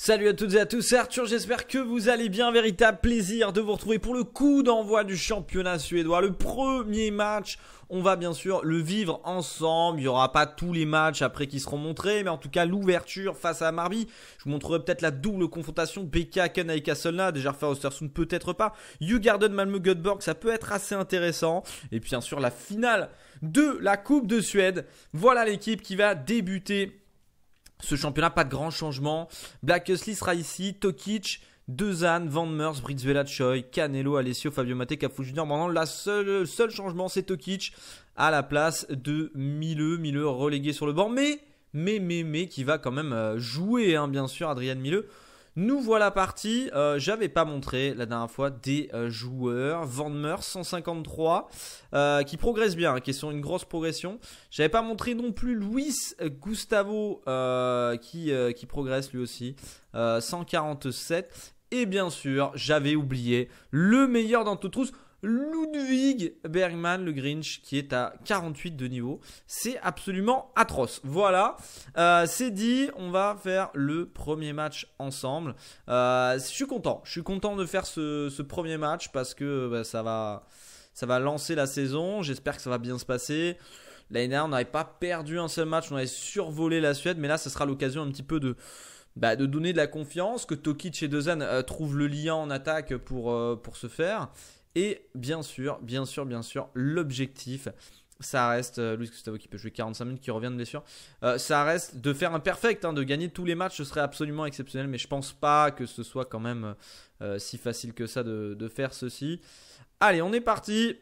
Salut à toutes et à tous, c'est Arthur, j'espère que vous allez bien, véritable plaisir de vous retrouver pour le coup d'envoi du championnat suédois, le premier match, on va bien sûr le vivre ensemble, il n'y aura pas tous les matchs après qui seront montrés, mais en tout cas l'ouverture face à Marby, je vous montrerai peut-être la double confrontation BK Kana et Kasselna, déjà refaire Ostersund peut-être pas, Garden Malmö Göteborg, ça peut être assez intéressant, et puis bien sûr la finale de la Coupe de Suède, voilà l'équipe qui va débuter ce championnat, pas de grand changement. Black sera ici, Tokic, Dezan, Van Meurs, Choi, Canelo, Alessio, Fabio Mate, Cafu Junior. Maintenant, la le seul changement, c'est Tokic à la place de Milleux Milleux relégué sur le banc, mais, mais, mais, mais, qui va quand même euh, jouer, hein, bien sûr, Adrian Milleux nous voilà partis. Euh, j'avais pas montré la dernière fois des euh, joueurs. Van 153, euh, qui progressent bien, hein, qui sont une grosse progression. J'avais pas montré non plus Luis Gustavo, qui, qui progresse lui aussi. 147. Et bien sûr, j'avais oublié le meilleur d'entre tous. Ludwig Bergman, le Grinch, qui est à 48 de niveau. C'est absolument atroce. Voilà, euh, c'est dit, on va faire le premier match ensemble. Euh, je suis content, je suis content de faire ce, premier match parce que bah, ça, va, ça va lancer la saison. J'espère que ça va bien se passer. L'année on n'avait pas perdu un seul match, on avait survolé la Suède, mais là, ce sera l'occasion un petit peu de, bah, de donner de la confiance, que Tokic et Dezen euh, trouvent le lien en attaque pour, pour se faire. Et bien sûr, bien sûr, bien sûr, l'objectif, ça reste euh, Luis Gustavo qui peut jouer 45 minutes, qui revient de blessure. Euh, ça reste de faire un perfect, hein, de gagner tous les matchs, ce serait absolument exceptionnel, mais je pense pas que ce soit quand même euh, si facile que ça de faire ceci. Allez, on est parti.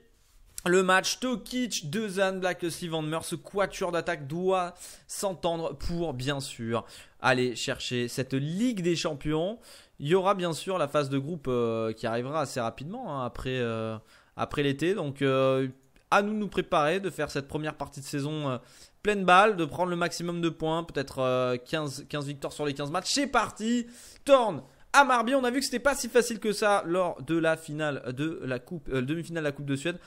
Le match Tokic, Dezan, Black, de Vanmer, ce quatuor d'attaque doit s'entendre pour bien sûr aller chercher cette Ligue des Champions. Il y aura bien sûr la phase de groupe euh, qui arrivera assez rapidement hein, après, euh, après l'été. Donc euh, à nous de nous préparer, de faire cette première partie de saison pleine balle, de prendre le maximum de points, peut-être 15, 15 victoires sur les 15 matchs. C'est parti Torn à Marby, on a vu que c'était pas si facile que ça lors de la finale de la coupe, demi-finale de la Coupe de Suède.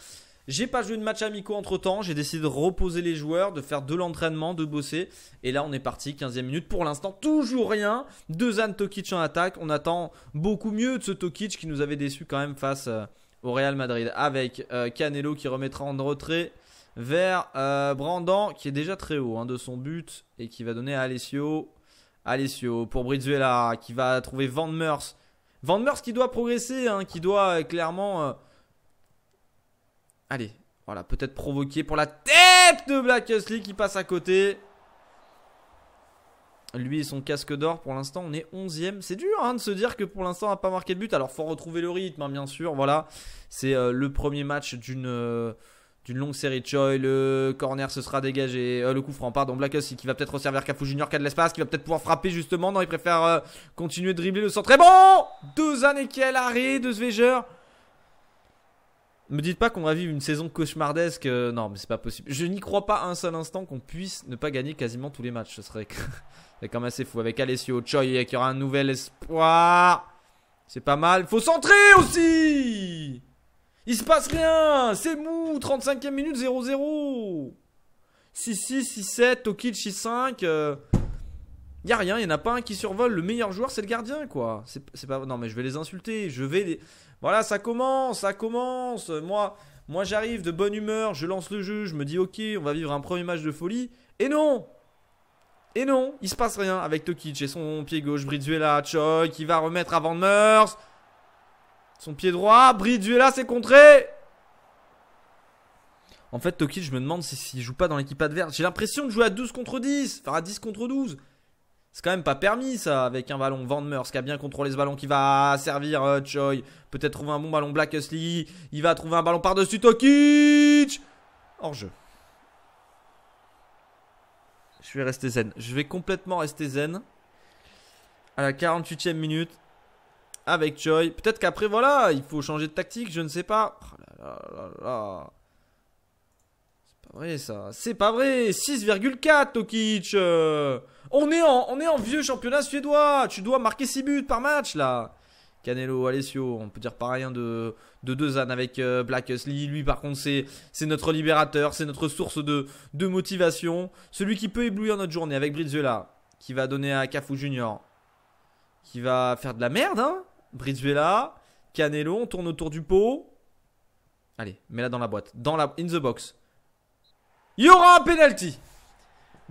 J'ai pas joué de match amico entre temps, j'ai décidé de reposer les joueurs, de faire de l'entraînement, de bosser. Et là, on est parti, 15 ème minute. Pour l'instant, toujours rien. Deux ans Tokic en attaque. On attend beaucoup mieux de ce Tokic qui nous avait déçu quand même face euh, au Real Madrid. Avec euh, Canelo qui remettra en retrait vers euh, Brandon qui est déjà très haut hein, de son but et qui va donner à Alessio. Alessio pour Brizuela qui va trouver Van Meurs. Van Meurs qui doit progresser, hein, qui doit clairement Allez, voilà, peut-être provoqué pour la tête de Black qui passe à côté. Lui et son casque d'or, pour l'instant, on est 11ème. C'est dur hein, de se dire que pour l'instant, on n'a pas marqué de but. Alors, faut retrouver le rythme, hein, bien sûr. Voilà, c'est euh, le premier match d'une euh, longue série. de choix. le corner se sera dégagé. Euh, le coup franc, pardon. Black Husley qui va peut-être resservir Cafu Junior qui a de l'espace, qui va peut-être pouvoir frapper justement. Non, il préfère continuer de dribbler le centre. Très bon Deux années quel arrêt de Sveger me dites pas qu'on va vivre une saison cauchemardesque. Euh, non, mais c'est pas possible. Je n'y crois pas un seul instant qu'on puisse ne pas gagner quasiment tous les matchs. Ce serait, quand même assez fou. Avec Alessio Choi, il y aura un nouvel espoir. C'est pas mal. Faut centrer aussi Il se passe rien C'est mou 35e minute, 0-0 6-6, 6-7, 6 5... Il y a rien, il n'y en a pas un qui survole. Le meilleur joueur, c'est le gardien, quoi. C'est pas. Non, mais je vais les insulter. Je vais les. Voilà, ça commence, ça commence. Moi, moi j'arrive de bonne humeur, je lance le jeu, je me dis, ok, on va vivre un premier match de folie. Et non Et non Il se passe rien avec Tokic et son pied gauche. Bridzuela, Choi, qui va remettre avant de Meurs. Son pied droit, Bridzuela c'est contré en fait, Tokic, je me demande s'il si, joue pas dans l'équipe adverse. J'ai l'impression de jouer à 12 contre 10, enfin à 10 contre 12. C'est quand même pas permis ça avec un ballon. Van Meurs qui a bien contrôlé ce ballon qui va servir Joy. Euh, Choi. Peut-être trouver un bon ballon Black Blackesley. Il va trouver un ballon par-dessus Tokic. Hors jeu. Je vais rester zen. Je vais complètement rester zen. À la 48 ème minute. Avec Choi. Peut-être qu'après voilà, il faut changer de tactique, je ne sais pas. Oh là là là là ça. C'est pas vrai. 6,4 Tokic. Euh. On est, en, on est en vieux championnat suédois. Tu dois marquer 6 buts par match là. Canelo, Alessio, on peut dire pas rien de, deux ânes avec euh, Black Lui, par contre, c'est notre libérateur, c'est notre source de, de motivation. Celui qui peut éblouir notre journée avec Brizuela, qui va donner à Cafu Junior, qui va faire de la merde. Hein Brizuela, Canelo, on tourne autour du pot. Allez, mets-la dans la boîte, dans la, in the box. Il y aura un penalty.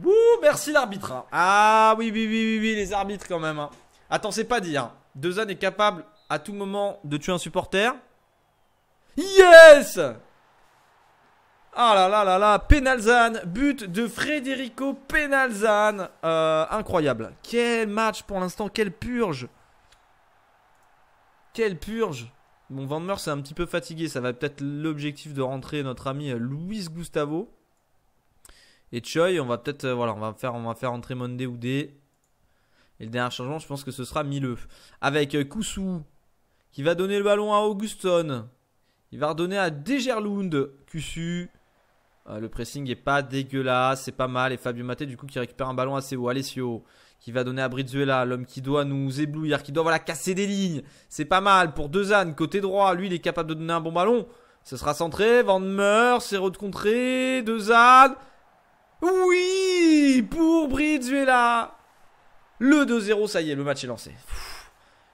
Ouh, merci l'arbitre. Hein. Ah oui, oui, oui, oui, les arbitres quand même. Hein. Attends, c'est pas dit. Hein. Dezan est capable à tout moment de tuer un supporter. Yes Ah là là là là, Penalzan, but de Federico Penalzan. Euh, incroyable. Quel match pour l'instant, quelle purge. Quelle purge. Mon Van c'est un petit peu fatigué, ça va peut-être l'objectif de rentrer notre ami Luis Gustavo. Et Choi, on va peut-être, euh, voilà, on va faire, on va faire entrer Monde ou D. Et le dernier changement, je pense que ce sera Mileux. Avec euh, Koussou, qui va donner le ballon à Auguston. Il va redonner à Degerlund. Kusu. Euh, le pressing est pas dégueulasse, c'est pas mal. Et Fabio Maté, du coup, qui récupère un ballon assez haut. Alessio, qui va donner à Brizuela, l'homme qui doit nous éblouir, qui doit voilà, casser des lignes. C'est pas mal pour Dezan, côté droit. Lui, il est capable de donner un bon ballon. Ce sera centré. Van Meur, c'est de contrée. Dezan. Oui Pour Bridzuela, Le 2-0, ça y est, le match est lancé.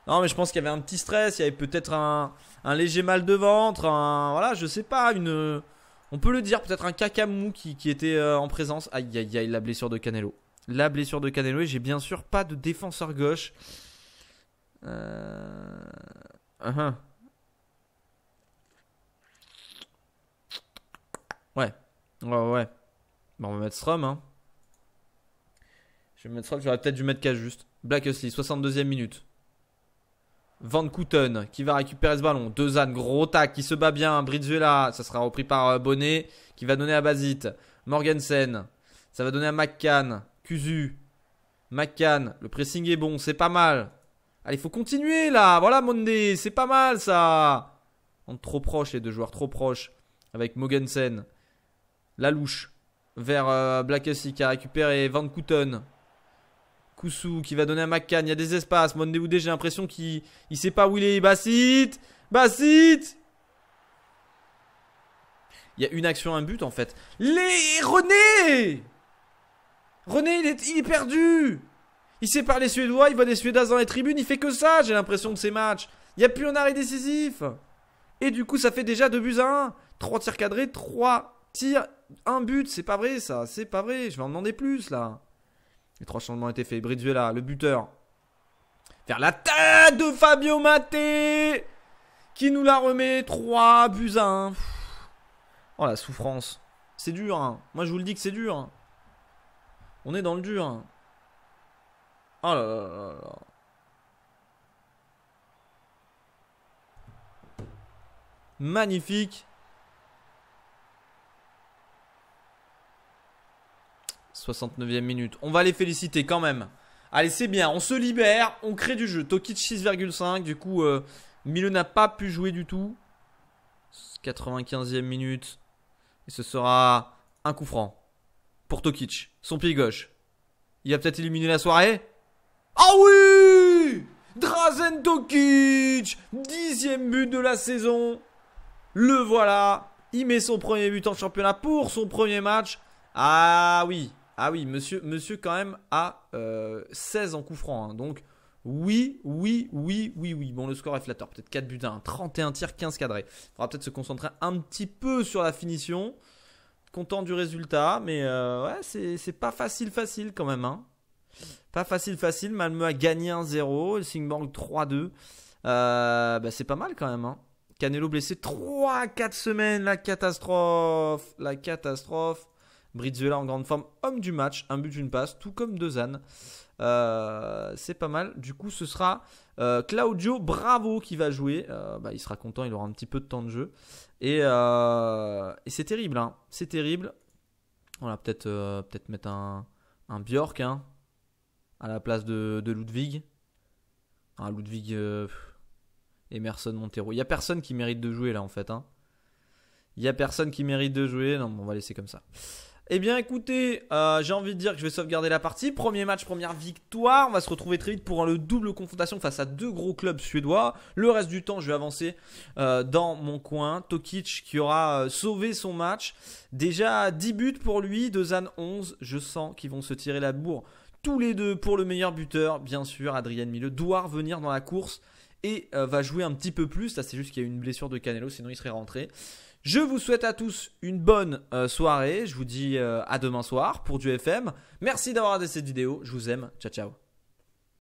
Non, mais je pense qu'il y avait un petit stress, il y avait peut-être un, léger mal de ventre, Voilà, je sais pas, une. On peut le dire, peut-être un cacamou qui, qui était euh, en présence. Aïe aïe aïe, la blessure de Canelo. La blessure de Canelo, et j'ai bien sûr pas de défenseur gauche. Euh. Uh-huh. Ouais. Ouais, ouais. Bon, on va mettre Strom. Hein. Je vais mettre Strom. J'aurais peut-être dû mettre K juste. Black aussi 62 ème minute. Van Kouten qui va récupérer ce ballon. ânes, gros tac, qui se bat bien. Brizuela, ça sera repris par euh, Bonnet, qui va donner à Bazit. Morgensen, ça va donner à McCann. Cusu, McCann, le pressing est bon, c'est pas mal. Allez, faut continuer là. Voilà, Mondé, c'est pas mal ça. On trop proche, les deux joueurs, trop proches. Avec Mogensen. Lalouche vers euh, Black qui a récupéré Van Kouten. Koussou qui va donner à McCann. Il y a des espaces. Mondeoudé, j'ai l'impression qu'il ne sait pas où il est. Bassit Bassit Il y a une action, un but en fait. Les René René, il est, perdu Il sait les suédois, il voit des Suédois dans les tribunes. Il fait que ça, j'ai l'impression, de ces matchs. Il n'y a plus un arrêt décisif. Et du coup, ça fait déjà 2 buts à 1. 3 tirs cadrés, 3 Tire un but, c'est pas vrai ça, c'est pas vrai, je vais en demander plus là. Les trois changements ont été faits. Brizuela, le buteur. Vers la tête de Fabio Maté qui nous la remet 3 buts 1. Oh la souffrance. C'est dur. Hein. Moi je vous le dis que c'est dur. Hein. On est dans le dur. Hein. Oh là là là là. Magnifique. 69e minute. On va les féliciter quand même. Allez, c'est bien. On se libère. On crée du jeu. Tokic 6,5. Du coup, euh, Milo n'a pas pu jouer du tout. 95e minute. Et ce sera un coup franc pour Tokic. Son pied gauche. Il va peut-être éliminer la soirée. Ah oui Drazen Tokic Dixième but de la saison. Le voilà. Il met son premier but en championnat pour son premier match. Ah oui, ah oui, monsieur, monsieur quand même a 16 euh, en coup franc. Hein. donc oui, oui, oui, oui, oui. Bon, le score est flatteur. Peut-être 4 buts à 1, 31 tirs, 15 cadrés. Il faudra peut-être se concentrer un petit peu sur la finition. Content du résultat, mais euh, ouais, c'est pas facile, facile quand même. Hein. Pas facile, facile. Malmö a gagné 1-0, Singbang 3-2. c'est pas mal quand même. Hein. Canelo blessé 3-4 semaines, la catastrophe. La catastrophe. Brizuela en grande forme, homme du match, un but, une passe, tout comme Dezan. Euh, c'est pas mal. Du coup, ce sera euh, Claudio Bravo qui va jouer. Euh, bah, il sera content, il aura un petit peu de temps de jeu. Et, euh, c'est terrible, hein. c'est terrible. On va peut-être peut mettre un, un Bjork hein, à la place de, Ludwig. Ah, Ludwig Emerson Montero. Il n'y a personne qui mérite de jouer là en fait. Hein. Il n'y a personne qui mérite de jouer. Non, on va laisser comme ça. Eh bien écoutez, euh, j'ai envie de dire que je vais sauvegarder la partie. Premier match, première victoire. On va se retrouver très vite pour le double confrontation face à deux gros clubs suédois. Le reste du temps, je vais avancer euh, dans mon coin. Tokic qui aura euh, sauvé son match. Déjà 10 buts pour lui, Zan 11. Je sens qu'ils vont se tirer la bourre tous les deux pour le meilleur buteur. Bien sûr, Adrien mille doit revenir dans la course et va jouer un petit peu plus. Là, c'est juste qu'il y a une blessure de Canelo, sinon il serait rentré. Je vous souhaite à tous une bonne euh, soirée. Je vous dis euh, à demain soir pour du FM. Merci d'avoir regardé cette vidéo. Je vous aime. Ciao, ciao.